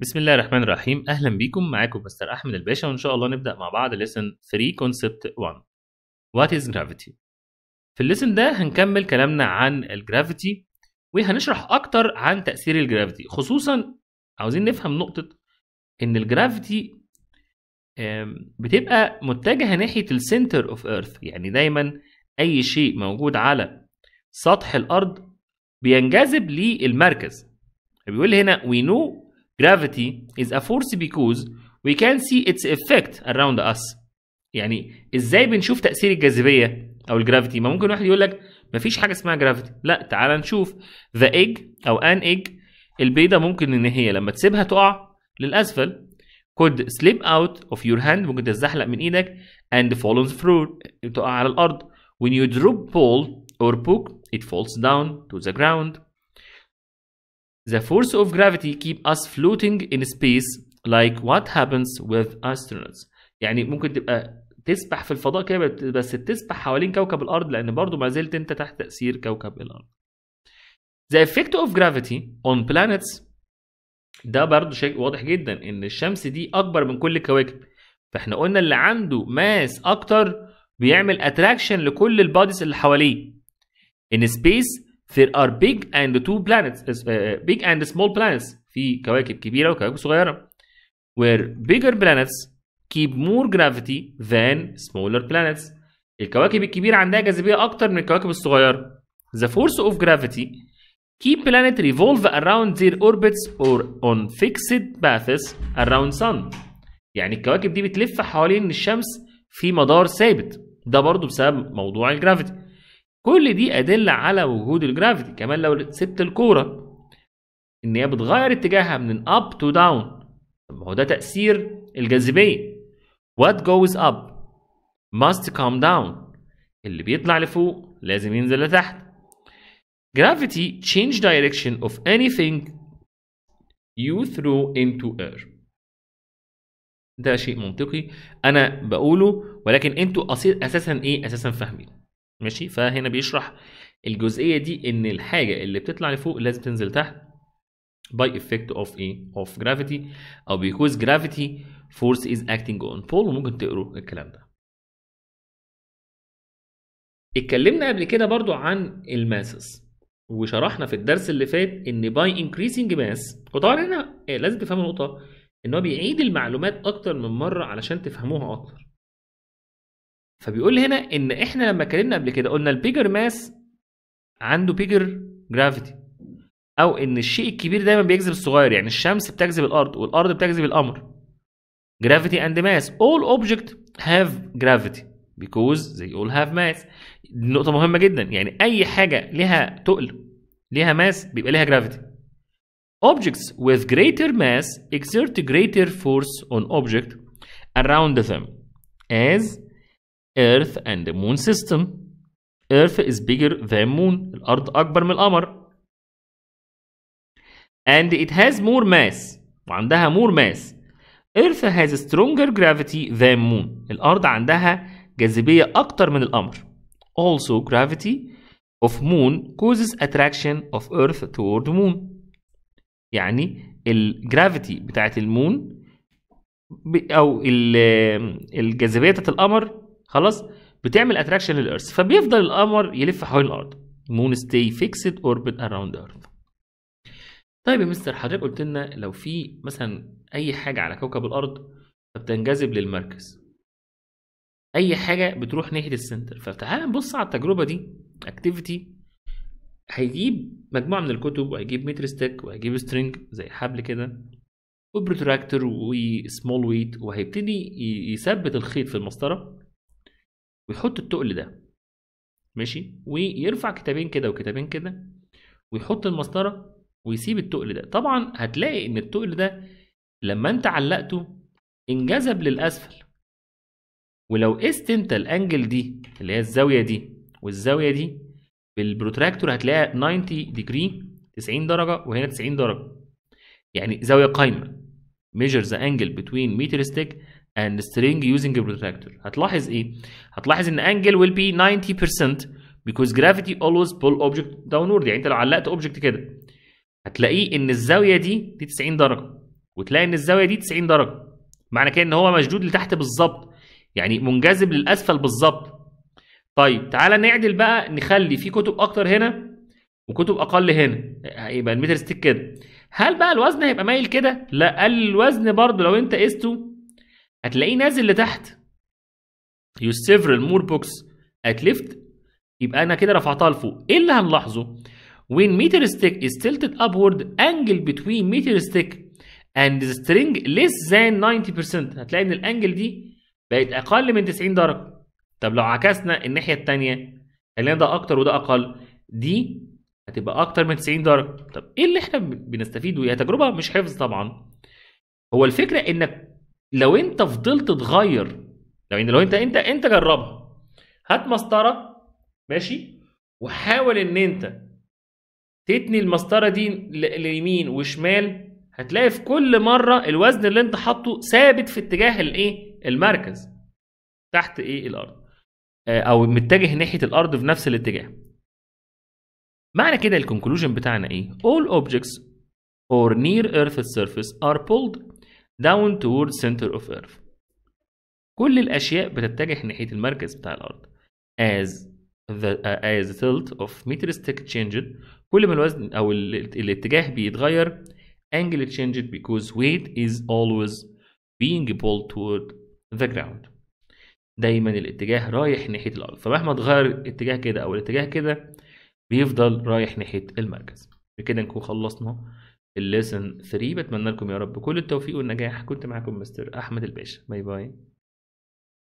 بسم الله الرحمن الرحيم اهلا بيكم معاكم مستر احمد الباشا وان شاء الله نبدا مع بعض ليسن 3 كونسبت 1 وات از جرافيتي في الليسن ده هنكمل كلامنا عن الجرافيتي وهنشرح اكتر عن تاثير الجرافيتي خصوصا عاوزين نفهم نقطه ان الجرافيتي بتبقى متجهه ناحيه السنتر اوف ايرث يعني دايما اي شيء موجود على سطح الارض بينجذب للمركز بيقول هنا we know Gravity is a force because we can see its effect around us. يعني ازاي بنشوف تأثير الجاذبية أو الجرافيتي؟ ما ممكن واحد يقول لك مفيش حاجة اسمها جرافيتي، لا تعال نشوف the egg أو an egg البيضة ممكن إن هي لما تسيبها تقع للأسفل could slip out of your hand ممكن تتزحلق من إيدك and fall on the floor تقع على الأرض when you drop ball or book it falls down to the ground The force of gravity keep us floating in space like what happens with astronauts يعني ممكن تبقى تسبح في الفضاء كده بس تسبح حوالين كوكب الارض لان برضه ما زلت انت تحت تاثير كوكب الارض The effect of gravity on planets ده برضه شيء واضح جدا ان الشمس دي اكبر من كل الكواكب فاحنا قلنا اللي عنده ماس اكتر بيعمل اتراكشن لكل الباديز اللي حواليه in space there are big and two planets uh, big and small planets في كواكب كبيرة وكواكب صغيرة where bigger planets keep more gravity than smaller planets الكواكب الكبيرة عندها جاذبية أكتر من الكواكب الصغيرة the force of gravity keep planet revolve around their orbits or on fixed paths around sun يعني الكواكب دي بتلف حوالين الشمس في مدار ثابت ده برضو بسبب موضوع الجرافيتي كل دي أدلة على وجود الجرافيتي كمان لو سبت الكورة إن هي بتغير اتجاهها من up to down طب هو ده تأثير الجاذبية what goes up must كام down اللي بيطلع لفوق لازم ينزل لتحت تشينج دايركشن اوف اني ثينج يو ثرو انتو اير ده شيء منطقي انا بقوله ولكن انتوا اساسا ايه اساسا فاهمين ماشي فهنا بيشرح الجزئيه دي ان الحاجه اللي بتطلع لفوق لازم تنزل تحت باي افكت اوف ايه اوف جرافيتي او بيكوز جرافيتي فورس از اكتنج اون بول وممكن تقروا الكلام ده اتكلمنا قبل كده برضو عن الماسس وشرحنا في الدرس اللي فات ان باي انكريزنج ماس وطبعا هنا إيه، لازم تفهموا النقطه ان هو بيعيد المعلومات اكتر من مره علشان تفهموها اكتر فبيقول هنا ان احنا لما اتكلمنا قبل كده قلنا البيجر ماس عنده بيجر جرافيتي او ان الشيء الكبير دايما بيجذب الصغير يعني الشمس بتجذب الارض والارض بتجذب القمر جرافيتي اند ماس اول اوبجكت هاف جرافيتي بيكوز they all have mass دي نقطة مهمة جدا يعني أي حاجة ليها تقل ليها ماس بيبقى ليها جرافيتي Objects with greater mass exert greater force on object around them as Earth and the Moon system Earth is bigger than Moon الأرض أكبر من القمر and it has more mass وعندها more mass Earth has stronger gravity than Moon الأرض عندها جاذبية أكتر من القمر also gravity of Moon causes attraction of Earth toward Moon يعني الجرافيتي بتاعت المون أو الجاذبية بتاعت القمر خلاص بتعمل اتراكشن للارث فبيفضل القمر يلف حوالين الارض مون ستي فيكسد اوربت اراوند ايرث طيب يا مستر حضرتك قلت لنا لو في مثلا اي حاجه على كوكب الارض فبتنجذب للمركز اي حاجه بتروح ناحيه السنتر فتعال نبص على التجربه دي اكتيفيتي هيجيب مجموعه من الكتب وهيجيب متر ستيك وهيجيب سترينج زي حبل كده وبروتراكتور وسمول ويت وهيبتدي يثبت الخيط في المسطره ويحط التقل ده ماشي ويرفع كتابين كده وكتابين كده ويحط المسطره ويسيب التقل ده طبعا هتلاقي ان التقل ده لما انت علقته انجذب للاسفل ولو قست انت الانجل دي اللي هي الزاويه دي والزاويه دي بالبروتراكتور هتلاقيها 90 ديجري 90 درجه وهنا 90 درجه يعني زاويه قايمه measure the angle between meter stick and string using a protractor هتلاحظ ايه هتلاحظ ان angle will be 90% because gravity always pull object downward يعني انت لو علقت object كده هتلاقيه ان الزاويه دي دي 90 درجه وتلاقي ان الزاويه دي 90 درجه معنى كده ان هو مشدود لتحت بالظبط يعني منجذب للاسفل بالظبط طيب تعالى نعدل بقى نخلي في كتب اكتر هنا وكتب اقل هنا يبقى المتر ستيك كده هل بقى الوزن هيبقى مايل كده لا الوزن برضو لو انت قسته هتلاقيه نازل لتحت يو سيفرال مور بوكس ات ليفت يبقى انا كده رفعتها لفوق ايه اللي هنلاحظه when meter stick is tilted upward angle between meter stick and the string less than 90% هتلاقي ان الانجل دي بقت اقل من 90 درجه طب لو عكسنا الناحيه الثانيه خلينا ده اكتر وده اقل دي هتبقى اكتر من 90 درجه طب ايه اللي احنا بنستفيده هي تجربه مش حفظ طبعا هو الفكره انك لو انت فضلت تغير لو انت لو انت انت انت جربها هات مسطره ماشي وحاول ان انت تتني المسطره دي ليمين وشمال هتلاقي في كل مره الوزن اللي انت حاطه ثابت في اتجاه الايه المركز تحت ايه الارض آه، او متجه ناحيه الارض في نفس الاتجاه معنى كده الكونكلوجن بتاعنا ايه all objects or near earth surface are pulled داون toward سنتر اوف ايرث كل الأشياء بتتجه ناحية المركز بتاع الأرض as the, uh, as tilt of meter stick changed كل ما الوزن أو الاتجاه بيتغير angle changed because weight is always being pulled toward the ground دايما الاتجاه رايح ناحية الأرض فمهما اتغير الاتجاه كده أو الاتجاه كده بيفضل رايح ناحية المركز بكده نكون خلصنا الليسن 3 بتمنى لكم يا رب كل التوفيق والنجاح كنت معاكم مستر احمد الباشا باي باي